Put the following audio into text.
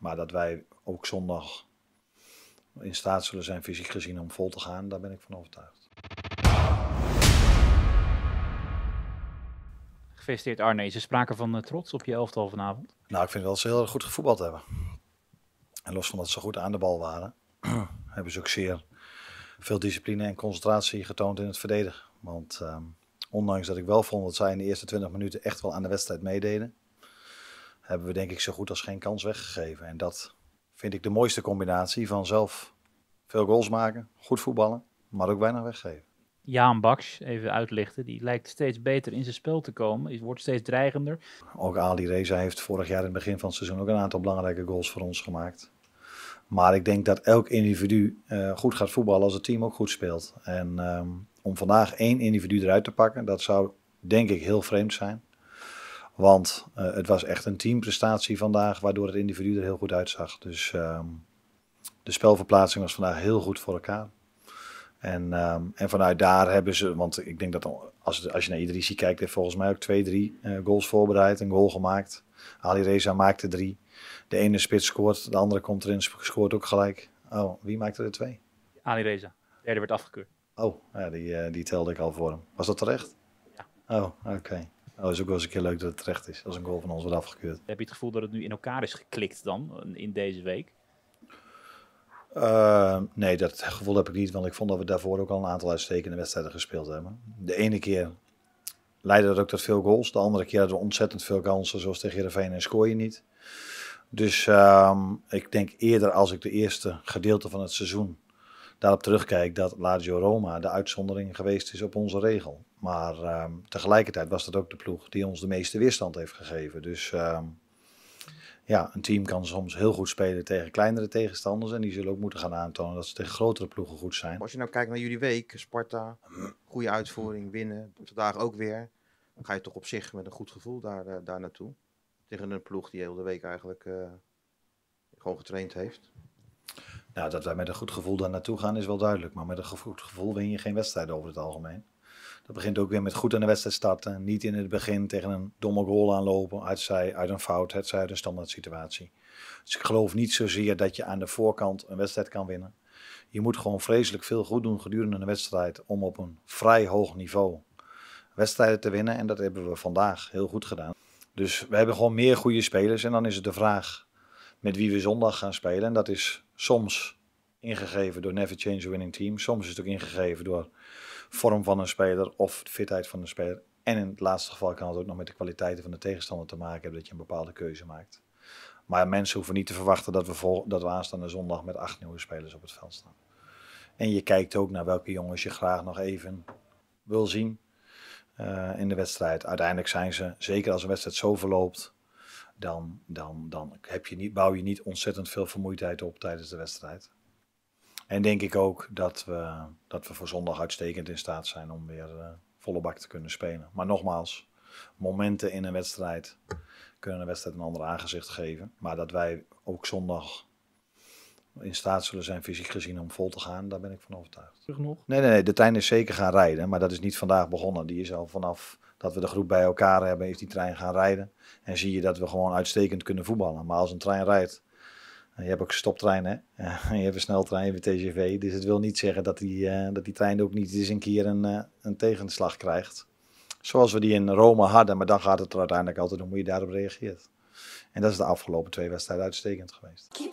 Maar dat wij ook zondag in staat zullen zijn, fysiek gezien, om vol te gaan, daar ben ik van overtuigd. Gefeliciteerd Arne. ze spraken sprake van eh, trots op je elftal vanavond? Nou, ik vind wel dat ze heel erg goed gevoetbald hebben. En los van dat ze goed aan de bal waren, hebben ze ook zeer veel discipline en concentratie getoond in het verdedigen. Want ehm, ondanks dat ik wel vond dat zij in de eerste 20 minuten echt wel aan de wedstrijd meededen, hebben we denk ik zo goed als geen kans weggegeven. En dat vind ik de mooiste combinatie van zelf veel goals maken, goed voetballen, maar ook weinig weggeven. Jaan Baks, even uitlichten, die lijkt steeds beter in zijn spel te komen. Hij wordt steeds dreigender. Ook Ali Reza heeft vorig jaar in het begin van het seizoen ook een aantal belangrijke goals voor ons gemaakt. Maar ik denk dat elk individu eh, goed gaat voetballen als het team ook goed speelt. En ehm, om vandaag één individu eruit te pakken, dat zou denk ik heel vreemd zijn. Want eh, het was echt een teamprestatie vandaag, waardoor het individu er heel goed uitzag. Dus ehm, de spelverplaatsing was vandaag heel goed voor elkaar. En, ehm, en vanuit daar hebben ze, want ik denk dat als, als je naar Idrisi kijkt, heeft volgens mij ook twee, drie eh, goals voorbereid, een goal gemaakt. Ali Reza maakte drie. De ene spits scoort, de andere komt erin, scoort ook gelijk. Oh, wie maakte er twee? Ali Reza. De derde werd afgekeurd. Oh, ja, die, eh, die telde ik al voor hem. Was dat terecht? Ja. Oh, oké. Dat oh, is ook wel eens een keer leuk dat het terecht is. Als een goal van ons wordt afgekeurd. Heb je het gevoel dat het nu in elkaar is geklikt dan, in deze week? Eh, nee, dat gevoel heb ik niet. Want ik vond dat we daarvoor ook al een aantal uitstekende wedstrijden gespeeld hebben. De ene keer leidde dat ook tot veel goals. De andere keer hadden we ontzettend veel kansen. Zoals tegen Heerenveen en scoor je niet. Dus ehm, ik denk eerder als ik de eerste gedeelte van het seizoen daarop terugkijk dat Lazio Roma de uitzondering geweest is op onze regel. Maar ehm, tegelijkertijd was dat ook de ploeg die ons de meeste weerstand heeft gegeven. Dus ehm, ja, een team kan soms heel goed spelen tegen kleinere tegenstanders. En die zullen ook moeten gaan aantonen dat ze tegen grotere ploegen goed zijn. Als je nou kijkt naar jullie week, Sparta, goede uitvoering, winnen, vandaag ook weer. Dan ga je toch op zich met een goed gevoel daar, eh, daar naartoe. Tegen een ploeg die heel de week eigenlijk eh, gewoon getraind heeft. Nou, dat wij met een goed gevoel daar naartoe gaan is wel duidelijk. Maar met een goed gevoel win je geen wedstrijden over het algemeen. Dat begint ook weer met goed aan de wedstrijd starten. Niet in het begin tegen een domme goal aanlopen. zij, uit een fout, zij uit een standaard situatie. Dus ik geloof niet zozeer dat je aan de voorkant een wedstrijd kan winnen. Je moet gewoon vreselijk veel goed doen gedurende een wedstrijd. om op een vrij hoog niveau wedstrijden te winnen. En dat hebben we vandaag heel goed gedaan. Dus we hebben gewoon meer goede spelers. En dan is het de vraag met wie we zondag gaan spelen. En dat is Soms ingegeven door Never Change a Winning Team. Soms is het ook ingegeven door vorm van een speler of fitheid van een speler. En in het laatste geval kan het ook nog met de kwaliteiten van de tegenstander te maken hebben dat je een bepaalde keuze maakt. Maar mensen hoeven niet te verwachten dat we, vol, dat we aanstaande zondag met acht nieuwe spelers op het veld staan. En je kijkt ook naar welke jongens je graag nog even wil zien eh, in de wedstrijd. Uiteindelijk zijn ze, zeker als een wedstrijd zo verloopt, dan, dan, dan heb je niet, bouw je niet ontzettend veel vermoeidheid op tijdens de wedstrijd. En denk ik ook dat we, dat we voor zondag uitstekend in staat zijn om weer eh, volle bak te kunnen spelen. Maar nogmaals, momenten in een wedstrijd kunnen een wedstrijd een ander aangezicht geven. Maar dat wij ook zondag in staat zullen zijn fysiek gezien om vol te gaan, daar ben ik van overtuigd. Nog? Nee, nee, nee, de trein is zeker gaan rijden, maar dat is niet vandaag begonnen. Die is al vanaf dat we de groep bij elkaar hebben, is die trein gaan rijden. En zie je dat we gewoon uitstekend kunnen voetballen. Maar als een trein rijdt, je hebt ook stoptreinen, je hebt een sneltrein, je hebt een TGV. Dus het wil niet zeggen dat die, eh, dat die trein ook niet eens een keer een, eh, een tegenslag krijgt. Zoals we die in Rome hadden, maar dan gaat het er uiteindelijk altijd om hoe je daarop reageert. En dat is de afgelopen twee wedstrijden uitstekend geweest.